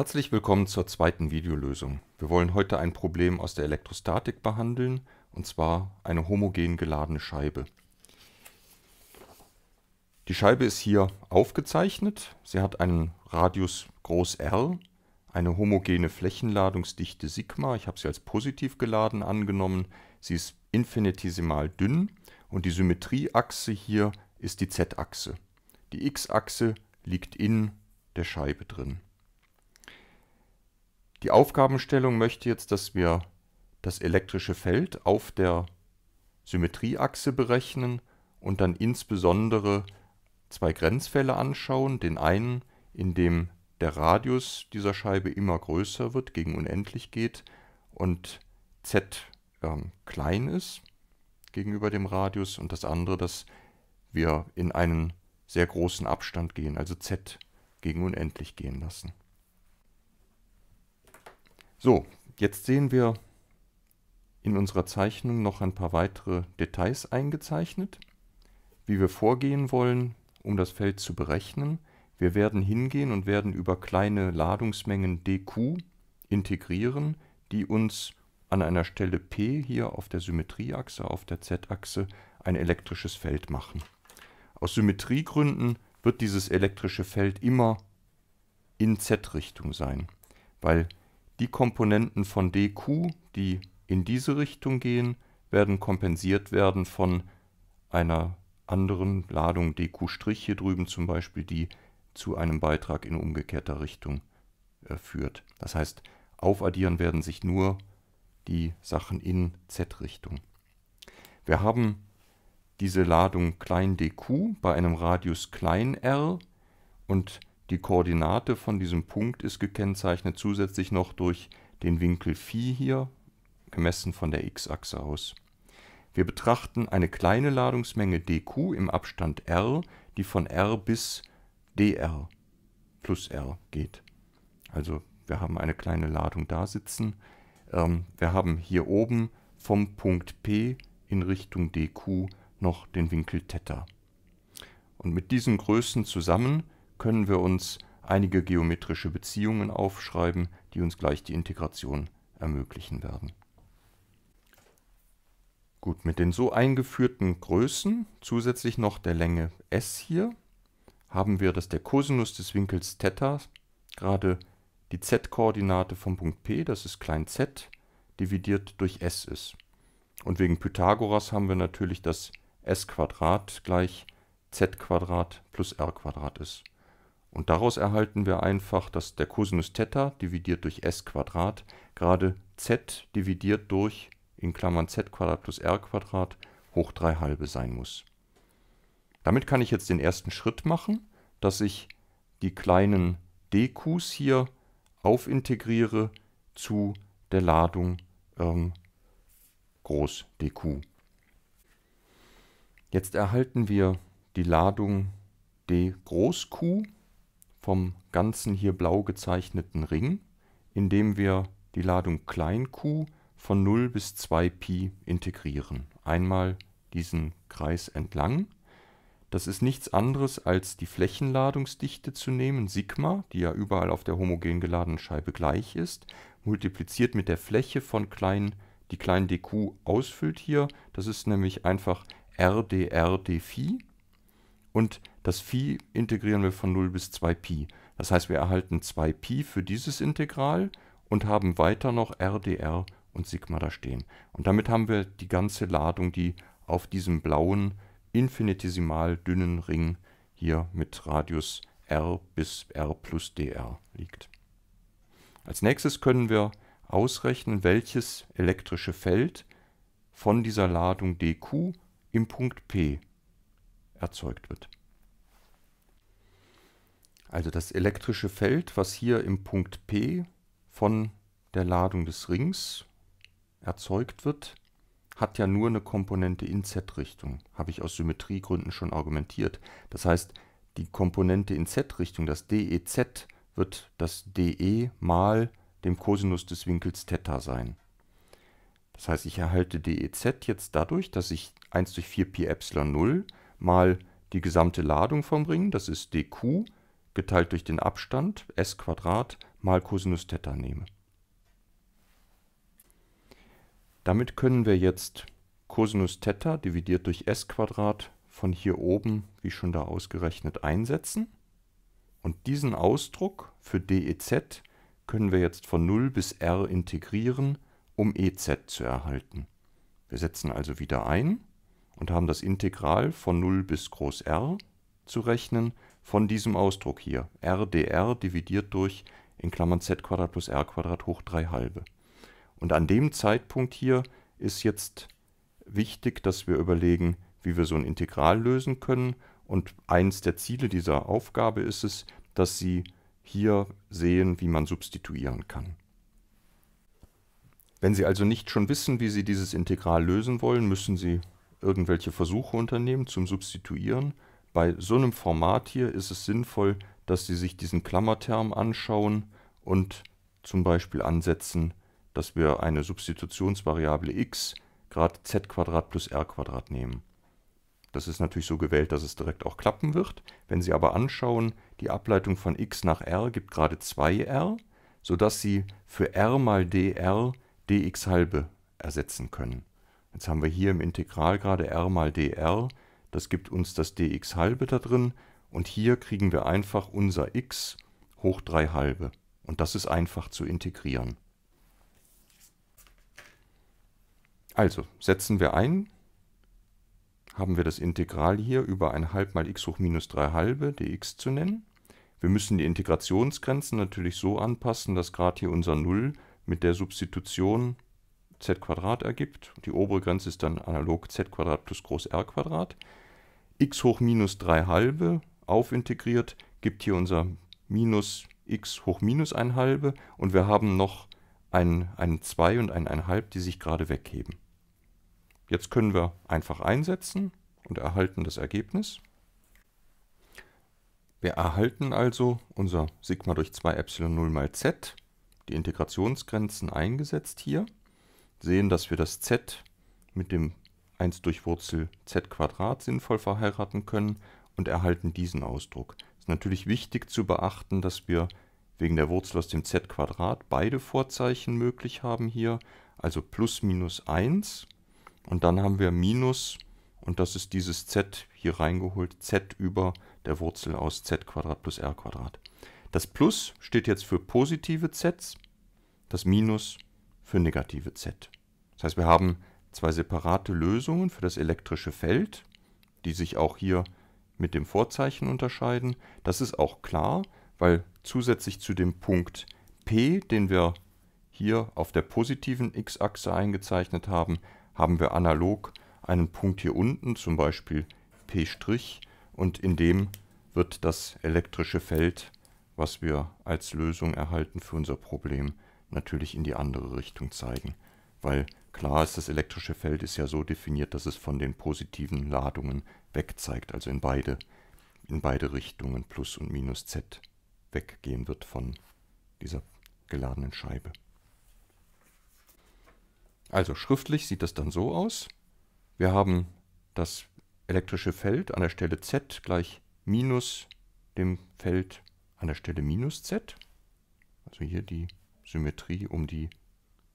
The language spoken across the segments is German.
Herzlich willkommen zur zweiten Videolösung. Wir wollen heute ein Problem aus der Elektrostatik behandeln, und zwar eine homogen geladene Scheibe. Die Scheibe ist hier aufgezeichnet. Sie hat einen Radius groß R, eine homogene Flächenladungsdichte Sigma. Ich habe sie als positiv geladen angenommen. Sie ist infinitesimal dünn und die Symmetrieachse hier ist die Z-Achse. Die X-Achse liegt in der Scheibe drin. Die Aufgabenstellung möchte jetzt, dass wir das elektrische Feld auf der Symmetrieachse berechnen und dann insbesondere zwei Grenzfälle anschauen. Den einen, in dem der Radius dieser Scheibe immer größer wird, gegen unendlich geht und z ähm, klein ist gegenüber dem Radius und das andere, dass wir in einen sehr großen Abstand gehen, also z gegen unendlich gehen lassen. So, jetzt sehen wir in unserer Zeichnung noch ein paar weitere Details eingezeichnet, wie wir vorgehen wollen, um das Feld zu berechnen. Wir werden hingehen und werden über kleine Ladungsmengen dq integrieren, die uns an einer Stelle P hier auf der Symmetrieachse, auf der Z-Achse, ein elektrisches Feld machen. Aus Symmetriegründen wird dieses elektrische Feld immer in Z-Richtung sein, weil die Komponenten von dq, die in diese Richtung gehen, werden kompensiert werden von einer anderen Ladung dq' hier drüben zum Beispiel, die zu einem Beitrag in umgekehrter Richtung äh, führt. Das heißt, aufaddieren werden sich nur die Sachen in z-Richtung. Wir haben diese Ladung klein dq bei einem Radius klein r und die Koordinate von diesem Punkt ist gekennzeichnet zusätzlich noch durch den Winkel phi hier, gemessen von der x-Achse aus. Wir betrachten eine kleine Ladungsmenge dq im Abstand r, die von r bis dr plus r geht. Also wir haben eine kleine Ladung da sitzen. Ähm, wir haben hier oben vom Punkt P in Richtung dq noch den Winkel θ. Und mit diesen Größen zusammen können wir uns einige geometrische Beziehungen aufschreiben, die uns gleich die Integration ermöglichen werden. Gut, mit den so eingeführten Größen, zusätzlich noch der Länge s hier, haben wir, dass der Kosinus des Winkels θ gerade die z-Koordinate vom Punkt P, das ist klein z, dividiert durch s ist. Und wegen Pythagoras haben wir natürlich, dass s gleich z plus r ist. Und daraus erhalten wir einfach, dass der Cosinus Theta dividiert durch s Quadrat gerade z dividiert durch in Klammern z Quadrat plus r Quadrat hoch 3 halbe sein muss. Damit kann ich jetzt den ersten Schritt machen, dass ich die kleinen dqs hier aufintegriere zu der Ladung ähm, groß dq. Jetzt erhalten wir die Ladung d groß q vom ganzen hier blau gezeichneten Ring, indem wir die Ladung klein q von 0 bis 2pi integrieren. Einmal diesen Kreis entlang. Das ist nichts anderes als die Flächenladungsdichte zu nehmen, Sigma, die ja überall auf der homogen geladenen Scheibe gleich ist, multipliziert mit der Fläche von klein, die klein dq ausfüllt hier. Das ist nämlich einfach r dr dphi. Und das Phi integrieren wir von 0 bis 2pi. Das heißt, wir erhalten 2pi für dieses Integral und haben weiter noch r dr und Sigma da stehen. Und damit haben wir die ganze Ladung, die auf diesem blauen, infinitesimal dünnen Ring hier mit Radius r bis r plus dr liegt. Als nächstes können wir ausrechnen, welches elektrische Feld von dieser Ladung dq im Punkt P erzeugt wird. Also das elektrische Feld, was hier im Punkt P von der Ladung des Rings erzeugt wird, hat ja nur eine Komponente in Z-Richtung. Habe ich aus Symmetriegründen schon argumentiert. Das heißt, die Komponente in Z-Richtung, das DEZ, wird das DE mal dem Kosinus des Winkels θ sein. Das heißt, ich erhalte DEZ jetzt dadurch, dass ich 1 durch 4 Pi Epsilon 0 mal die gesamte Ladung vom Ring, das ist dq, geteilt durch den Abstand s mal Cosinus Theta nehme. Damit können wir jetzt Cosinus Theta dividiert durch s von hier oben, wie schon da ausgerechnet, einsetzen. Und diesen Ausdruck für dEz können wir jetzt von 0 bis r integrieren, um ez zu erhalten. Wir setzen also wieder ein und haben das Integral von 0 bis groß R zu rechnen von diesem Ausdruck hier, r dr dividiert durch in Klammern z plus r hoch 3 halbe. Und an dem Zeitpunkt hier ist jetzt wichtig, dass wir überlegen, wie wir so ein Integral lösen können. Und eins der Ziele dieser Aufgabe ist es, dass Sie hier sehen, wie man substituieren kann. Wenn Sie also nicht schon wissen, wie Sie dieses Integral lösen wollen, müssen Sie irgendwelche Versuche unternehmen zum Substituieren. Bei so einem Format hier ist es sinnvoll, dass Sie sich diesen Klammerterm anschauen und zum Beispiel ansetzen, dass wir eine Substitutionsvariable x Grad z plus r nehmen. Das ist natürlich so gewählt, dass es direkt auch klappen wird. Wenn Sie aber anschauen, die Ableitung von x nach r gibt gerade 2r, sodass Sie für r mal dr dx halbe ersetzen können. Jetzt haben wir hier im Integral gerade r mal dr das gibt uns das dx halbe da drin und hier kriegen wir einfach unser x hoch 3 halbe und das ist einfach zu integrieren. Also setzen wir ein, haben wir das Integral hier über 1 halb mal x hoch minus 3 halbe dx zu nennen. Wir müssen die Integrationsgrenzen natürlich so anpassen, dass gerade hier unser 0 mit der Substitution z ergibt. Die obere Grenze ist dann analog z plus groß r x hoch minus 3 halbe aufintegriert gibt hier unser minus x hoch minus 1 halbe und wir haben noch einen, einen 2 und einen 1 halb, die sich gerade wegheben. Jetzt können wir einfach einsetzen und erhalten das Ergebnis. Wir erhalten also unser Sigma durch 2 Epsilon 0 mal z, die Integrationsgrenzen eingesetzt hier sehen, dass wir das z mit dem 1 durch Wurzel z Quadrat sinnvoll verheiraten können und erhalten diesen Ausdruck. Es ist natürlich wichtig zu beachten, dass wir wegen der Wurzel aus dem z Quadrat beide Vorzeichen möglich haben hier, also plus minus 1 und dann haben wir minus und das ist dieses z hier reingeholt, z über der Wurzel aus z Quadrat plus r Quadrat. Das Plus steht jetzt für positive z, das Minus für negative Z. Das heißt, wir haben zwei separate Lösungen für das elektrische Feld, die sich auch hier mit dem Vorzeichen unterscheiden. Das ist auch klar, weil zusätzlich zu dem Punkt P, den wir hier auf der positiven x-Achse eingezeichnet haben, haben wir analog einen Punkt hier unten, zum Beispiel P', und in dem wird das elektrische Feld, was wir als Lösung erhalten für unser Problem, natürlich in die andere Richtung zeigen, weil klar ist, das elektrische Feld ist ja so definiert, dass es von den positiven Ladungen weg zeigt, also in beide, in beide Richtungen plus und minus z weggehen wird von dieser geladenen Scheibe. Also schriftlich sieht das dann so aus. Wir haben das elektrische Feld an der Stelle z gleich minus dem Feld an der Stelle minus z. Also hier die Symmetrie um die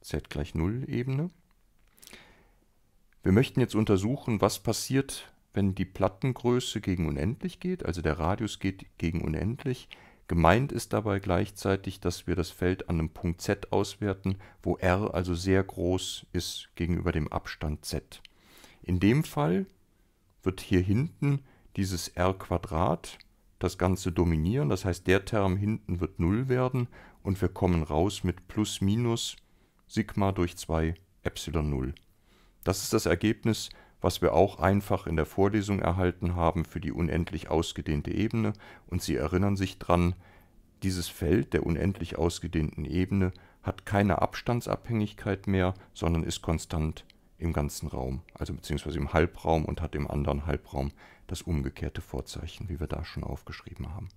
z gleich 0 Ebene. Wir möchten jetzt untersuchen, was passiert, wenn die Plattengröße gegen unendlich geht, also der Radius geht gegen unendlich. Gemeint ist dabei gleichzeitig, dass wir das Feld an einem Punkt z auswerten, wo r also sehr groß ist gegenüber dem Abstand z. In dem Fall wird hier hinten dieses r Quadrat das Ganze dominieren, das heißt der Term hinten wird 0 werden und wir kommen raus mit plus minus Sigma durch 2 Epsilon 0. Das ist das Ergebnis, was wir auch einfach in der Vorlesung erhalten haben für die unendlich ausgedehnte Ebene und Sie erinnern sich dran, dieses Feld der unendlich ausgedehnten Ebene hat keine Abstandsabhängigkeit mehr, sondern ist konstant im ganzen Raum, also beziehungsweise im Halbraum und hat im anderen Halbraum das umgekehrte Vorzeichen, wie wir da schon aufgeschrieben haben.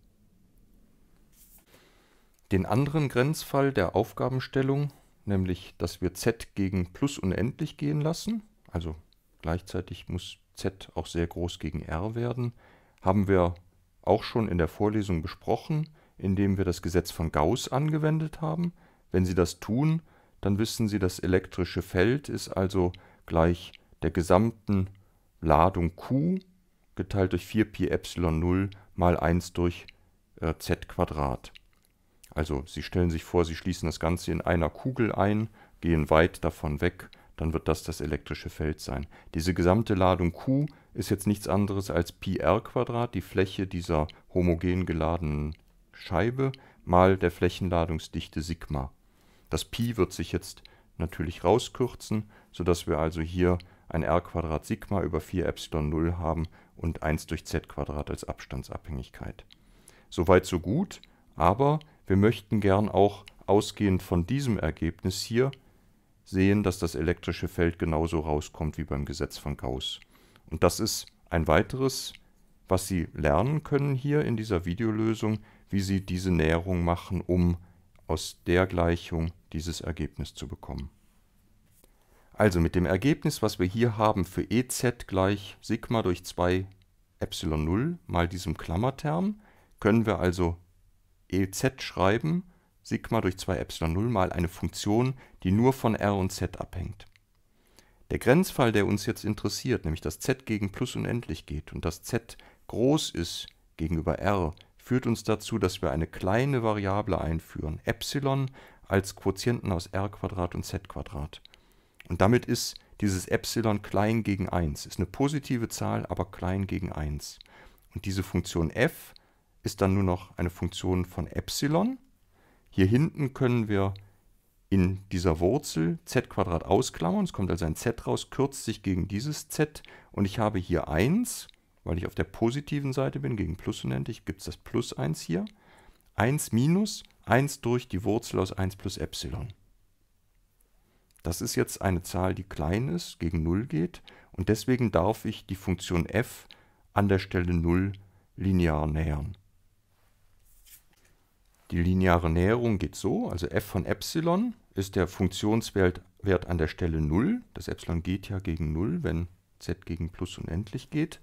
Den anderen Grenzfall der Aufgabenstellung, nämlich dass wir z gegen plus unendlich gehen lassen, also gleichzeitig muss z auch sehr groß gegen r werden, haben wir auch schon in der Vorlesung besprochen, indem wir das Gesetz von Gauss angewendet haben. Wenn Sie das tun, dann wissen Sie, das elektrische Feld ist also gleich der gesamten Ladung Q geteilt durch 4 Pi Epsilon 0 mal 1 durch äh, z Quadrat. Also Sie stellen sich vor, Sie schließen das Ganze in einer Kugel ein, gehen weit davon weg, dann wird das das elektrische Feld sein. Diese gesamte Ladung Q ist jetzt nichts anderes als Pi r Quadrat, die Fläche dieser homogen geladenen Scheibe mal der Flächenladungsdichte Sigma. Das Pi wird sich jetzt natürlich rauskürzen, sodass wir also hier ein r Quadrat Sigma über 4 Epsilon 0 haben und 1 durch z Quadrat als Abstandsabhängigkeit. Soweit so gut, aber wir möchten gern auch ausgehend von diesem Ergebnis hier sehen, dass das elektrische Feld genauso rauskommt wie beim Gesetz von Gauss. Und das ist ein weiteres, was Sie lernen können hier in dieser Videolösung, wie Sie diese Näherung machen, um aus der Gleichung dieses Ergebnis zu bekommen. Also mit dem Ergebnis, was wir hier haben für EZ gleich Sigma durch 2 Epsilon 0 mal diesem Klammerterm, können wir also EZ schreiben, Sigma durch 2 Epsilon 0 mal eine Funktion, die nur von R und Z abhängt. Der Grenzfall, der uns jetzt interessiert, nämlich dass z gegen plus unendlich geht und dass z groß ist gegenüber r, führt uns dazu, dass wir eine kleine Variable einführen, Epsilon als Quotienten aus r Quadrat und z Quadrat. Und damit ist dieses Epsilon klein gegen 1, ist eine positive Zahl, aber klein gegen 1. Und diese Funktion f ist dann nur noch eine Funktion von Epsilon. Hier hinten können wir in dieser Wurzel z Quadrat ausklammern. Es kommt also ein z raus, kürzt sich gegen dieses z. Und ich habe hier 1, weil ich auf der positiven Seite bin, gegen Plus unendlich, gibt es das Plus 1 hier. 1 minus 1 durch die Wurzel aus 1 plus Epsilon. Das ist jetzt eine Zahl, die klein ist, gegen 0 geht. Und deswegen darf ich die Funktion f an der Stelle 0 linear nähern. Die lineare Näherung geht so, also f von Epsilon ist der Funktionswert an der Stelle 0. Das Epsilon geht ja gegen 0, wenn z gegen plus unendlich geht.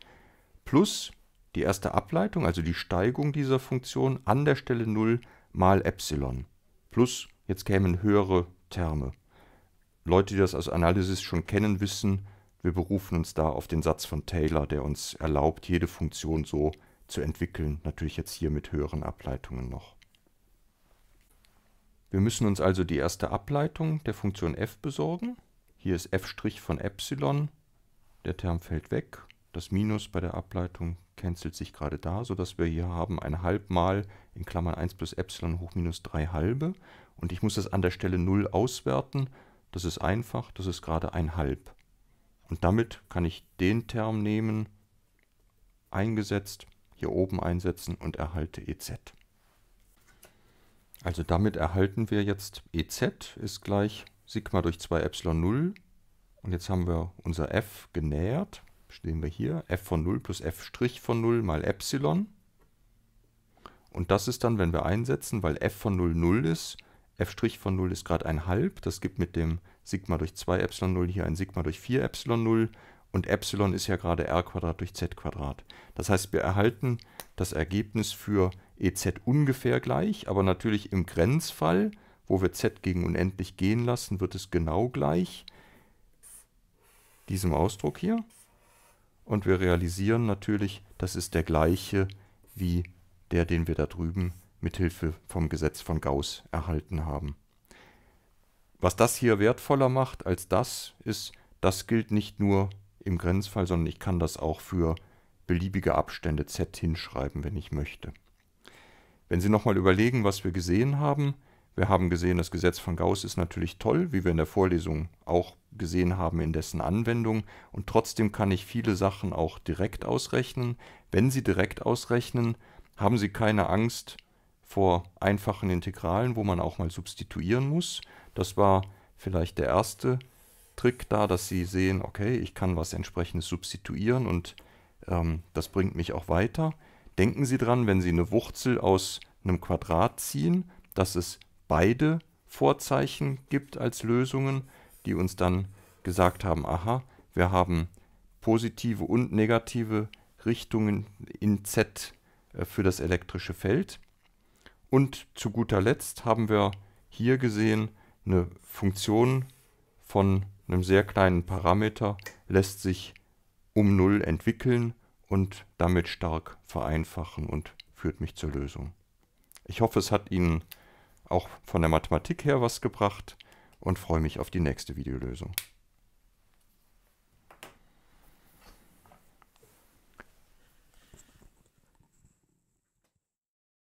Plus die erste Ableitung, also die Steigung dieser Funktion an der Stelle 0 mal Epsilon. Plus, jetzt kämen höhere Terme. Leute, die das aus Analysis schon kennen, wissen, wir berufen uns da auf den Satz von Taylor, der uns erlaubt, jede Funktion so zu entwickeln. Natürlich jetzt hier mit höheren Ableitungen noch. Wir müssen uns also die erste Ableitung der Funktion f besorgen. Hier ist f' von ε, der Term fällt weg. Das Minus bei der Ableitung cancelt sich gerade da, sodass wir hier haben ein halb mal in Klammern 1 plus ε hoch minus 3 halbe. Und ich muss das an der Stelle 0 auswerten. Das ist einfach, das ist gerade ein halb. Und damit kann ich den Term nehmen, eingesetzt, hier oben einsetzen und erhalte EZ. Also damit erhalten wir jetzt EZ ist gleich Sigma durch 2 Epsilon 0. Und jetzt haben wir unser f genähert. Stehen wir hier. f von 0 plus f' von 0 mal Epsilon. Und das ist dann, wenn wir einsetzen, weil f von 0 0 ist, f' von 0 ist gerade ein halb. Das gibt mit dem Sigma durch 2 Epsilon 0 hier ein Sigma durch 4 Epsilon 0. Und Epsilon ist ja gerade r Quadrat durch z Quadrat. Das heißt, wir erhalten das Ergebnis für EZ ungefähr gleich, aber natürlich im Grenzfall, wo wir Z gegen unendlich gehen lassen, wird es genau gleich diesem Ausdruck hier. Und wir realisieren natürlich, das ist der gleiche wie der, den wir da drüben mithilfe vom Gesetz von Gauss erhalten haben. Was das hier wertvoller macht als das, ist, das gilt nicht nur im Grenzfall, sondern ich kann das auch für beliebige Abstände z hinschreiben, wenn ich möchte. Wenn Sie nochmal überlegen, was wir gesehen haben, wir haben gesehen, das Gesetz von Gauss ist natürlich toll, wie wir in der Vorlesung auch gesehen haben in dessen Anwendung, und trotzdem kann ich viele Sachen auch direkt ausrechnen. Wenn Sie direkt ausrechnen, haben Sie keine Angst vor einfachen Integralen, wo man auch mal substituieren muss. Das war vielleicht der erste Trick da, dass Sie sehen, okay, ich kann was entsprechendes substituieren und ähm, das bringt mich auch weiter. Denken Sie dran, wenn Sie eine Wurzel aus einem Quadrat ziehen, dass es beide Vorzeichen gibt als Lösungen, die uns dann gesagt haben, aha, wir haben positive und negative Richtungen in Z äh, für das elektrische Feld. Und zu guter Letzt haben wir hier gesehen, eine Funktion von einem sehr kleinen Parameter lässt sich um Null entwickeln und damit stark vereinfachen und führt mich zur Lösung. Ich hoffe, es hat Ihnen auch von der Mathematik her was gebracht und freue mich auf die nächste Videolösung.